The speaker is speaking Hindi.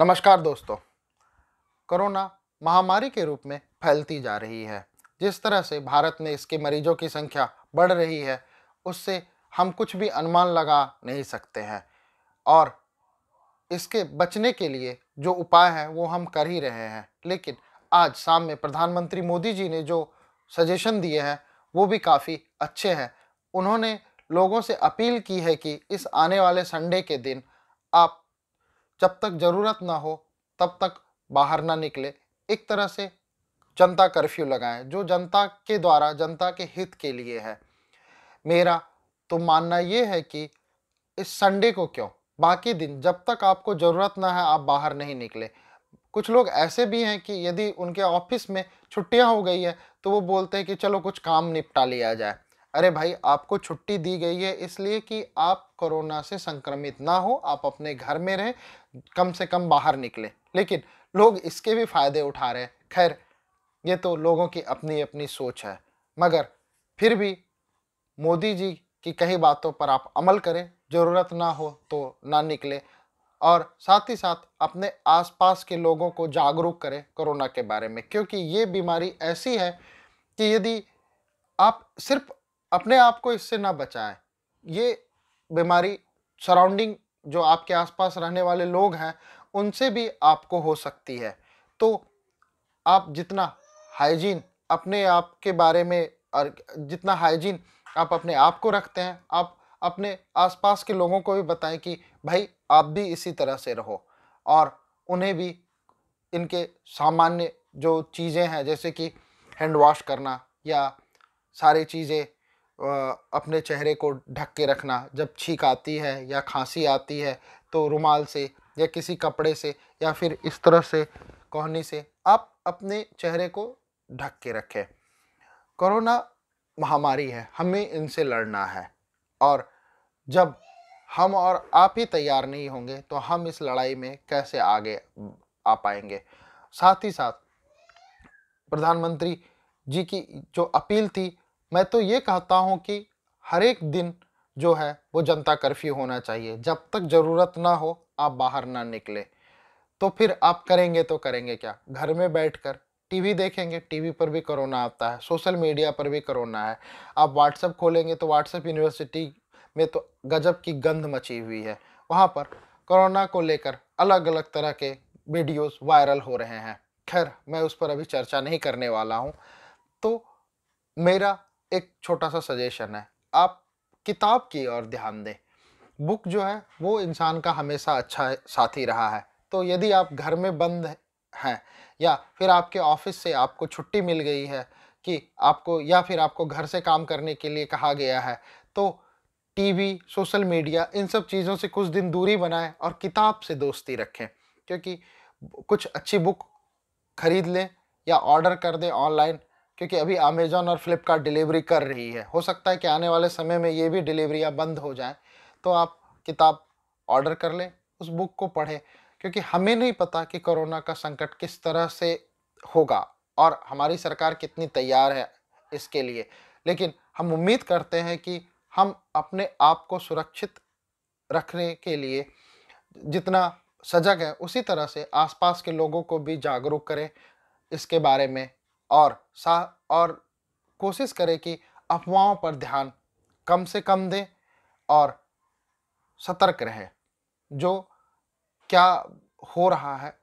नमस्कार दोस्तों कोरोना महामारी के रूप में फैलती जा रही है जिस तरह से भारत में इसके मरीजों की संख्या बढ़ रही है उससे हम कुछ भी अनुमान लगा नहीं सकते हैं और इसके बचने के लिए जो उपाय हैं वो हम कर ही रहे हैं लेकिन आज शाम में प्रधानमंत्री मोदी जी ने जो सजेशन दिए हैं वो भी काफ़ी अच्छे हैं उन्होंने लोगों से अपील की है कि इस आने वाले संडे के दिन आप जब तक ज़रूरत ना हो तब तक बाहर ना निकले एक तरह से जनता कर्फ्यू लगाएं जो जनता के द्वारा जनता के हित के लिए है मेरा तो मानना ये है कि इस संडे को क्यों बाकी दिन जब तक आपको ज़रूरत ना है आप बाहर नहीं निकले कुछ लोग ऐसे भी हैं कि यदि उनके ऑफिस में छुट्टियां हो गई है तो वो बोलते हैं कि चलो कुछ काम निपटा लिया जाए अरे भाई आपको छुट्टी दी गई है इसलिए कि आप कोरोना से संक्रमित ना हो आप अपने घर में रहें कम से कम बाहर निकलें लेकिन लोग इसके भी फायदे उठा रहे हैं खैर ये तो लोगों की अपनी अपनी सोच है मगर फिर भी मोदी जी की कई बातों पर आप अमल करें ज़रूरत ना हो तो ना निकले और साथ ही साथ अपने आसपास के लोगों को जागरूक करें कोरोना के बारे में क्योंकि ये बीमारी ऐसी है कि यदि आप सिर्फ अपने आप को इससे ना बचाएं ये बीमारी सराउंडिंग जो आपके आसपास रहने वाले लोग हैं उनसे भी आपको हो सकती है तो आप जितना हाइजीन अपने आप के बारे में और जितना हाइजीन आप अपने आप को रखते हैं आप अपने आसपास के लोगों को भी बताएं कि भाई आप भी इसी तरह से रहो और उन्हें भी इनके सामान्य जो चीज़ें हैं जैसे कि हैंड वॉश करना या सारी चीज़ें अपने चेहरे को ढक के रखना जब छींक आती है या खांसी आती है तो रुमाल से या किसी कपड़े से या फिर इस तरह से कोहनी से आप अपने चेहरे को ढक के रखें कोरोना महामारी है हमें इनसे लड़ना है और जब हम और आप ही तैयार नहीं होंगे तो हम इस लड़ाई में कैसे आगे आ पाएंगे साथ ही साथ प्रधानमंत्री जी की जो अपील थी मैं तो ये कहता हूँ कि हर एक दिन जो है वो जनता कर्फ्यू होना चाहिए जब तक ज़रूरत ना हो आप बाहर ना निकले तो फिर आप करेंगे तो करेंगे क्या घर में बैठकर टीवी देखेंगे टीवी पर भी कोरोना आता है सोशल मीडिया पर भी कोरोना है आप व्हाट्सएप खोलेंगे तो व्हाट्सएप यूनिवर्सिटी में तो गजब की गंध मची हुई है वहाँ पर कोरोना को लेकर अलग अलग तरह के वीडियोस वायरल हो रहे हैं खैर मैं उस पर अभी चर्चा नहीं करने वाला हूँ तो मेरा एक छोटा सा सजेशन है आप किताब की ओर ध्यान दें बुक जो है वो इंसान का हमेशा अच्छा साथी रहा है तो यदि आप घर में बंद हैं या फिर आपके ऑफिस से आपको छुट्टी मिल गई है कि आपको या फिर आपको घर से काम करने के लिए कहा गया है तो टीवी सोशल मीडिया इन सब चीज़ों से कुछ दिन दूरी बनाएं और किताब से दोस्ती रखें क्योंकि कुछ अच्छी बुक खरीद लें या ऑर्डर कर दें ऑनलाइन क्योंकि अभी अमेजोन और फ्लिपकार्ट डिलीवरी कर रही है हो सकता है कि आने वाले समय में ये भी डिलीवरियाँ बंद हो जाएँ तो आप किताब ऑर्डर कर लें उस बुक को पढ़ें क्योंकि हमें नहीं पता कि कोरोना का संकट किस तरह से होगा और हमारी सरकार कितनी तैयार है इसके लिए लेकिन हम उम्मीद करते हैं कि हम अपने आप को सुरक्षित रखने के लिए जितना सजग है उसी तरह से आसपास के लोगों को भी जागरूक करें इसके बारे में और सा और कोशिश करें कि अफवाहों पर ध्यान कम से कम दें और सतर्क रहें जो क्या हो रहा है